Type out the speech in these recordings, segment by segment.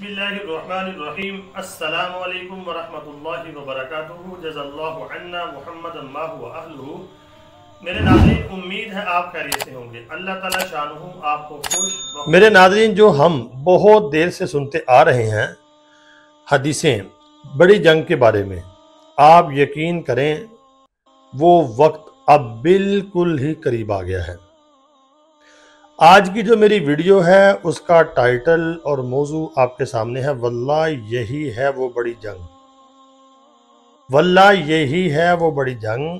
बिस्मिल्लाहिर्रहमानिर्रहीम मेरे नाजरीन उम्मीद है आप से होंगे अल्लाह ताला आपको खुश मेरे नाजरीन जो हम बहुत देर से सुनते आ रहे हैं हदीसें बड़ी जंग के बारे में आप यकीन करें वो वक्त अब बिल्कुल ही करीब आ गया है आज की जो मेरी वीडियो है उसका टाइटल और मौजू आपके सामने है वल्ला यही है वो बड़ी जंग वल्ला यही है वो बड़ी जंग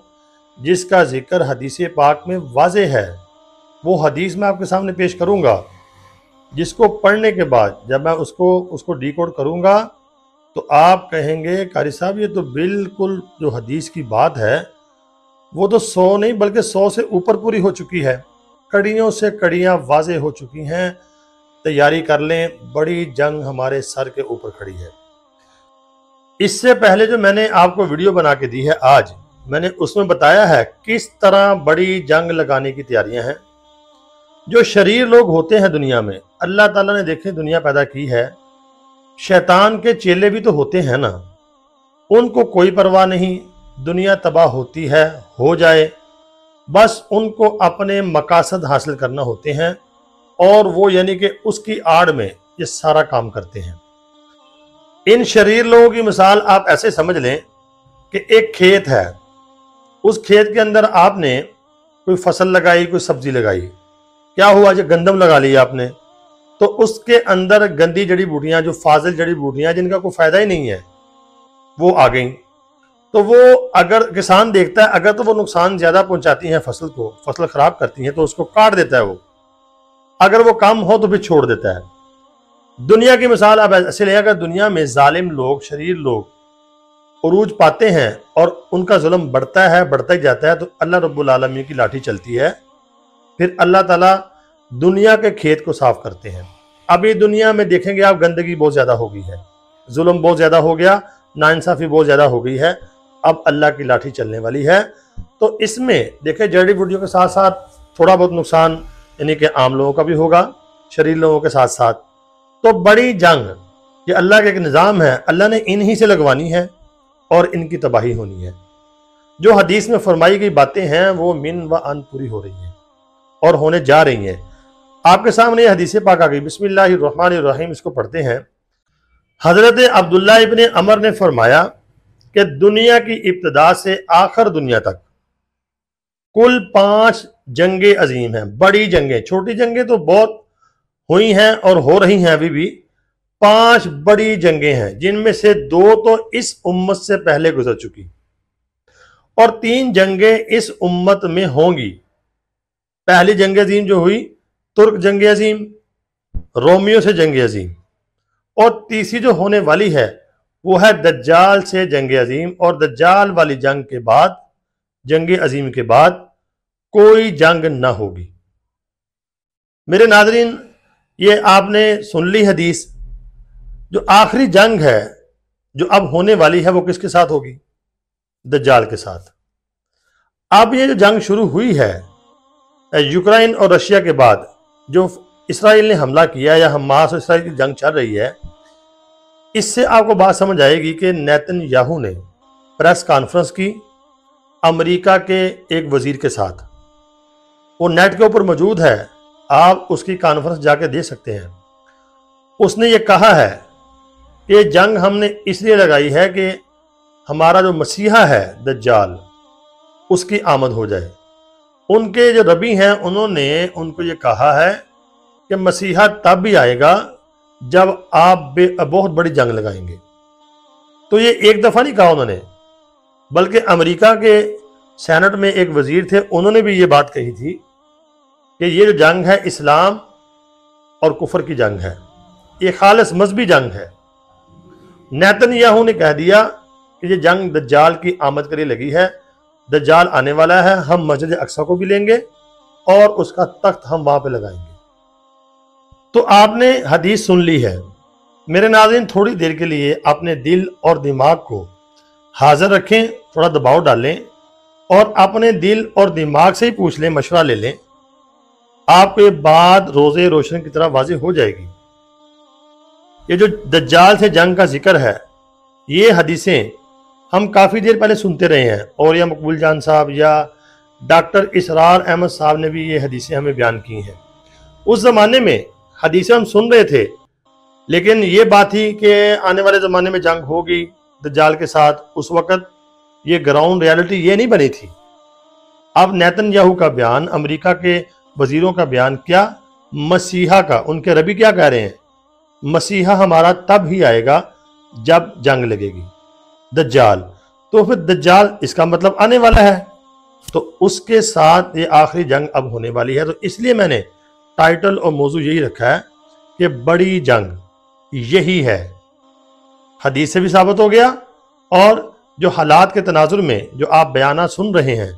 जिसका जिक्र हदीस पाक में वाज है वो हदीस मैं आपके सामने पेश करूँगा जिसको पढ़ने के बाद जब मैं उसको उसको कोड करूँगा तो आप कहेंगे कारी साहब ये तो बिल्कुल जो हदीस की बात है वो तो सौ नहीं बल्कि सौ से ऊपर पूरी हो चुकी है कड़ियों से कड़ियां वाजे हो चुकी हैं तैयारी कर लें बड़ी जंग हमारे सर के ऊपर खड़ी है इससे पहले जो मैंने आपको वीडियो बना के दी है आज मैंने उसमें बताया है किस तरह बड़ी जंग लगाने की तैयारियां हैं जो शरीर लोग होते हैं दुनिया में अल्लाह ताला ने देखें दुनिया पैदा की है शैतान के चेले भी तो होते हैं ना उनको कोई परवाह नहीं दुनिया तबाह होती है हो जाए बस उनको अपने मकासद हासिल करना होते हैं और वो यानी कि उसकी आड़ में ये सारा काम करते हैं इन शरीर लोगों की मिसाल आप ऐसे समझ लें कि एक खेत है उस खेत के अंदर आपने कोई फसल लगाई कोई सब्जी लगाई क्या हुआ जो गंदम लगा ली आपने तो उसके अंदर गंदी जड़ी बूटियाँ जो फाजिल जड़ी बूटियाँ जिनका कोई फ़ायदा ही नहीं है वो आ गई तो वो अगर किसान देखता है अगर तो वो नुकसान ज़्यादा पहुंचाती हैं फसल को फसल ख़राब करती हैं तो उसको काट देता है वो अगर वो कम हो तो फिर छोड़ देता है दुनिया की मिसाल अब ऐसे ले अगर दुनिया में जालिम लोग शरीर लोग उरूज पाते हैं और उनका जुल्म बढ़ता है बढ़ता ही जाता है तो अल्लाह रब्बुल रबालमी की लाठी चलती है फिर अल्लाह ताला दुनिया के खेत को साफ करते हैं अभी दुनिया में देखेंगे आप गंदगी बहुत ज़्यादा हो गई है जुल्म बहुत ज़्यादा हो गया नाइंसाफ़ी बहुत ज़्यादा हो गई है अब अल्लाह की लाठी चलने वाली है तो इसमें देखे जड़ी बूटियों के साथ साथ थोड़ा बहुत नुकसान यानी कि आम लोगों का भी होगा शरीर लोगों के साथ साथ तो बड़ी जंग ये अल्लाह का एक निज़ाम है अल्लाह ने इन्हीं से लगवानी है और इनकी तबाही होनी है जो हदीस में फरमाई गई बातें हैं वो मिन व अन पूरी हो रही हैं और होने जा रही हैं आपके सामने यह हदीसें पाक आ गई बिसमीम इसको पढ़ते हैं हज़रत अब्दुल्ला इबन अमर ने फरमाया कि दुनिया की इब्तदा से आखिर दुनिया तक कुल पांच जंगे अजीम हैं बड़ी जंगे छोटी जंगे तो बहुत हुई हैं और हो रही हैं अभी भी पांच बड़ी जंगे हैं जिनमें से दो तो इस उम्मत से पहले गुजर चुकी और तीन जंगे इस उम्मत में होंगी पहली जंग अजीम जो हुई तुर्क जंग अजीम रोमियो से जंग अजीम और तीसरी जो होने वाली है वो है दज्जाल से जंग अजीम और दज्जाल वाली जंग के बाद जंग अजीम के बाद कोई जंग ना होगी मेरे नाजरीन ये आपने सुन ली हदीस जो आखिरी जंग है जो अब होने वाली है वो किसके साथ होगी दज्जाल के साथ अब ये जो जंग शुरू हुई है यूक्रेन और रशिया के बाद जो इसराइल ने हमला किया या हमास और इसराइल की जंग चल रही है इससे आपको बात समझ आएगी कि नैतन याहू ने प्रेस कॉन्फ्रेंस की अमेरिका के एक वजीर के साथ वो नेट के ऊपर मौजूद है आप उसकी कॉन्फ्रेंस जाके दे सकते हैं उसने ये कहा है कि जंग हमने इसलिए लगाई है कि हमारा जो मसीहा है जाल उसकी आमद हो जाए उनके जो रबी हैं उन्होंने उनको ये कहा है कि मसीहा तब भी आएगा जब आप बहुत बड़ी जंग लगाएंगे तो ये एक दफ़ा नहीं कहा उन्होंने बल्कि अमेरिका के सेनेट में एक वज़ीर थे उन्होंने भी ये बात कही थी कि ये जो जंग है इस्लाम और कुफर की जंग है ये खालस मजहबी जंग है नैतन याहू ने कह दिया कि ये जंग दज्जाल की आमद के लिए लगी है दज्जाल आने वाला है हम मस्जिद अक्सा को भी लेंगे और उसका तख्त हम वहाँ पे लगाएंगे तो आपने हदीस सुन ली है मेरे नाजिन थोड़ी देर के लिए अपने दिल और दिमाग को हाजिर रखें थोड़ा दबाव डालें और अपने दिल और दिमाग से ही पूछ लें मशवरा ले लें आपके बाद रोज़े रोशन की तरह वाज हो जाएगी ये जो दज्जाल से जंग का जिक्र है ये हदीसें हम काफ़ी देर पहले सुनते रहे हैं और या मकबूल जान साहब या डॉक्टर इसरार अहमद साहब ने भी ये हदीसें हमें बयान की हैं उस ज़माने में हदीसें हम सुन रहे थे लेकिन ये बात थी कि आने वाले ज़माने में जंग होगी दज्जाल के साथ उस वक़्त ये ग्राउंड रियलिटी ये नहीं बनी थी अब नैतन याहू का बयान अमेरिका के वजीरों का बयान क्या मसीहा का उनके रबी क्या कह रहे हैं मसीहा हमारा तब ही आएगा जब जंग लगेगी दज्जाल तो फिर दज्जाल इसका मतलब आने वाला है तो उसके साथ ये आखिरी जंग अब होने वाली है तो इसलिए मैंने टाइटल और मौजू यही रखा है कि बड़ी जंग यही है हदीस से भी साबित हो गया और जो हालात के तनाजुर में जो आप बयाना सुन रहे हैं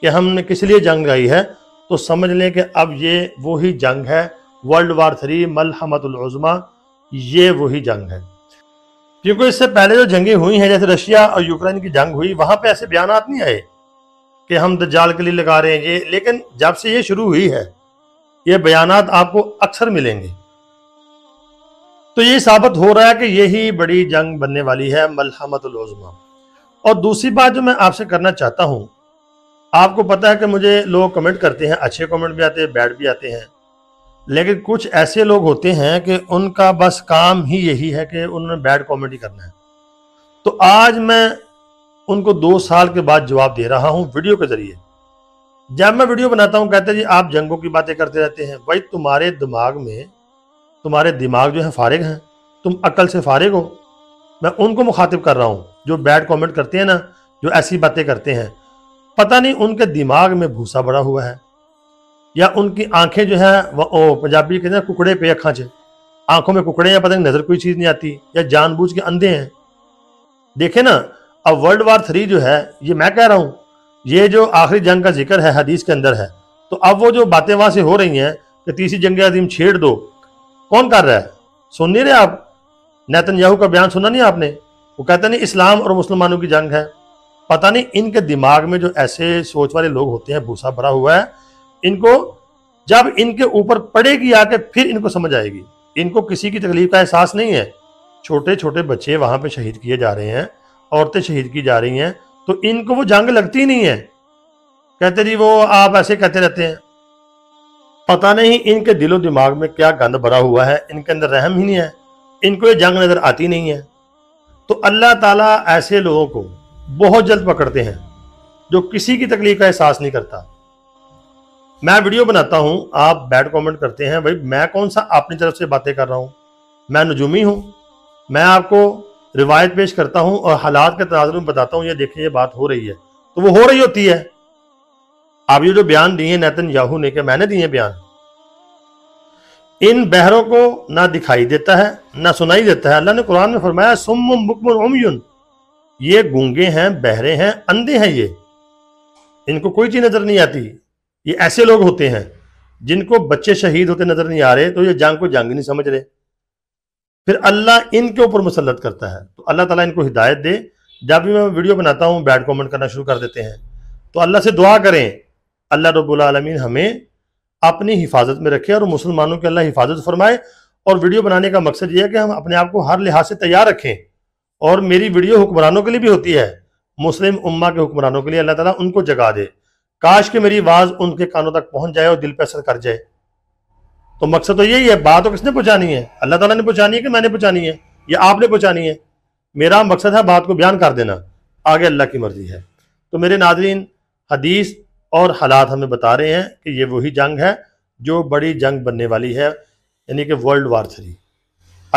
कि हमने किस लिए जंग गई है तो समझ लें कि अब ये वही जंग है वर्ल्ड वार थ्री मलहमतुलज़मा ये वही जंग है क्योंकि इससे पहले जो जंगें हुई हैं जैसे रशिया और यूक्रेन की जंग हुई वहाँ पे ऐसे बयान नहीं आए कि हम दज्जाल के लिए लगा रहे हैं ये लेकिन जब से ये शुरू हुई है ये बयान आपको अक्सर मिलेंगे तो ये साबित हो रहा है कि यही बड़ी जंग बनने वाली है मलहमतुलजमा और दूसरी बात जो मैं आपसे करना चाहता हूँ आपको पता है कि मुझे लोग कमेंट करते हैं अच्छे कमेंट भी आते हैं बैड भी आते हैं लेकिन कुछ ऐसे लोग होते हैं कि उनका बस काम ही यही है कि उन्होंने बैड कॉमेंट ही करना है तो आज मैं उनको दो साल के बाद जवाब दे रहा हूँ वीडियो के ज़रिए जब मैं वीडियो बनाता हूँ कहते हैं जी आप जंगों की बातें करते रहते हैं भाई तुम्हारे दिमाग में तुम्हारे दिमाग जो है फारिग हैं तुम अकल से फारिग हो मैं उनको मुखातिब कर रहा हूँ जो बैड कमेंट करते हैं ना जो ऐसी बातें करते हैं पता नहीं उनके दिमाग में भूसा बड़ा हुआ है या उनकी आंखें जो हैं वो पंजाबी कहते हैं कुकड़े पे अखाँच आंखों में कुकड़े हैं पता नहीं नज़र कोई चीज़ नहीं आती या जानबूझ के अंधे हैं देखे ना अब वर्ल्ड वार थ्री जो है ये मैं कह रहा हूँ ये जो आखिरी जंग का जिक्र है हदीस के अंदर है तो अब वो जो बातें वहां से हो रही हैं कि तीसरी जंग अजीम छेड़ दो कौन कर रहा है सुन नहीं रहे आप नैतन याहू का बयान सुना नहीं आपने वो कहते नहीं इस्लाम और मुसलमानों की जंग है पता नहीं इनके दिमाग में जो ऐसे सोच वाले लोग होते हैं भूसा भरा हुआ है इनको जब इनके ऊपर पड़ेगी आके फिर इनको समझ आएगी इनको किसी की तकलीफ का एहसास नहीं है छोटे छोटे बच्चे वहां पे शहीद किए जा रहे हैं औरतें शहीद की जा रही हैं तो इनको वो जंग लगती नहीं है कहते जी वो आप ऐसे कहते रहते हैं पता नहीं इनके दिलो दिमाग में क्या गंद भरा हुआ है इनके अंदर रहम ही नहीं है इनको ये जंग नज़र आती नहीं है तो अल्लाह ताला ऐसे लोगों को बहुत जल्द पकड़ते हैं जो किसी की तकलीफ का एहसास नहीं करता मैं वीडियो बनाता हूं आप बैड कमेंट करते हैं भाई मैं कौन सा अपनी तरफ से बातें कर रहा हूं मैं नजूमी हूं मैं आपको रिवायत पेश करता हूँ और हालात के तनाजर में बताता हूँ ये देखें ये बात हो रही है तो वो हो रही होती है आप ये जो बयान दिए नैतन याहू ने के मैंने दिए बयान इन बहरों को ना दिखाई देता है ना सुनाई देता है अल्लाह ने कुरान में फरमाया सुम ये गूंगे हैं बहरे हैं अंधे हैं ये इनको कोई चीज नजर नहीं आती ये ऐसे लोग होते हैं जिनको बच्चे शहीद होते नजर नहीं आ रहे तो ये जंग को जंग नहीं समझ रहे फिर अल्लाह इनके ऊपर मुसलत करता है तो अल्लाह ताला इनको हिदायत दे जब भी मैं वीडियो बनाता हूँ बैड कमेंट करना शुरू कर देते हैं तो अल्लाह से दुआ करें अल्लाह रबालमीन हमें अपनी हिफाजत में रखे और मुसलमानों की अल्लाह हिफाजत फरमाए और वीडियो बनाने का मकसद यह है कि हम अपने आप को हर लिहाज से तैयार रखें और मेरी वीडियो हुक्मरानों के लिए भी होती है मुस्लिम उम्मा के हुक्मरानों के लिए अल्लाह ताला उनको जगा दे काश कि मेरी आवाज़ उनके कानों तक पहुंच जाए और दिल पर असर कर जाए तो मकसद तो यही है बात तो किसने पहुंचानी है अल्लाह ताला ने पहुंचानी है कि मैंने पहुंचानी है या आपने पहुंचानी है मेरा मकसद है बात को बयान कर देना आगे अल्लाह की मर्जी है तो मेरे नाजरीन हदीस और हालात हमें बता रहे हैं कि ये वही जंग है जो बड़ी जंग बनने वाली है यानी कि वर्ल्ड वार थ्री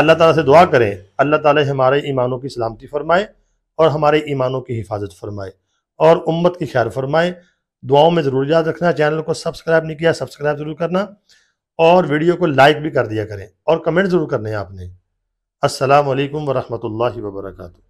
अल्लाह ताला से दुआ करें अल्लाह ताला हमारे ईमानों की सलामती फरमाए और हमारे ईमानों की हिफाजत फरमाए और उम्मत की खैर फरमाए दुआओं में ज़रूर याद रखना चैनल को सब्सक्राइब नहीं किया सब्सक्राइब ज़रूर करना और वीडियो को लाइक भी कर दिया करें और कमेंट ज़रूर करने आपने असलकम वरहमल वर्का